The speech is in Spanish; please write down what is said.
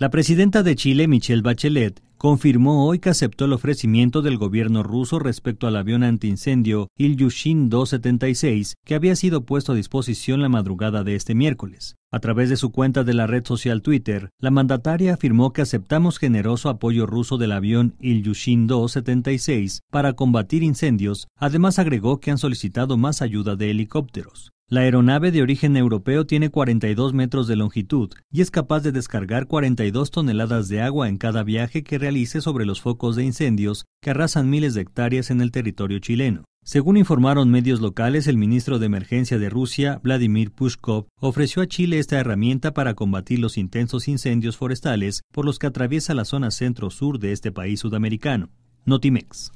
La presidenta de Chile, Michelle Bachelet, confirmó hoy que aceptó el ofrecimiento del gobierno ruso respecto al avión antiincendio Ilyushin 276 que había sido puesto a disposición la madrugada de este miércoles. A través de su cuenta de la red social Twitter, la mandataria afirmó que aceptamos generoso apoyo ruso del avión Ilyushin 276 para combatir incendios, además agregó que han solicitado más ayuda de helicópteros. La aeronave de origen europeo tiene 42 metros de longitud y es capaz de descargar 42 toneladas de agua en cada viaje que realice sobre los focos de incendios que arrasan miles de hectáreas en el territorio chileno. Según informaron medios locales, el ministro de Emergencia de Rusia, Vladimir Pushkov, ofreció a Chile esta herramienta para combatir los intensos incendios forestales por los que atraviesa la zona centro-sur de este país sudamericano. Notimex.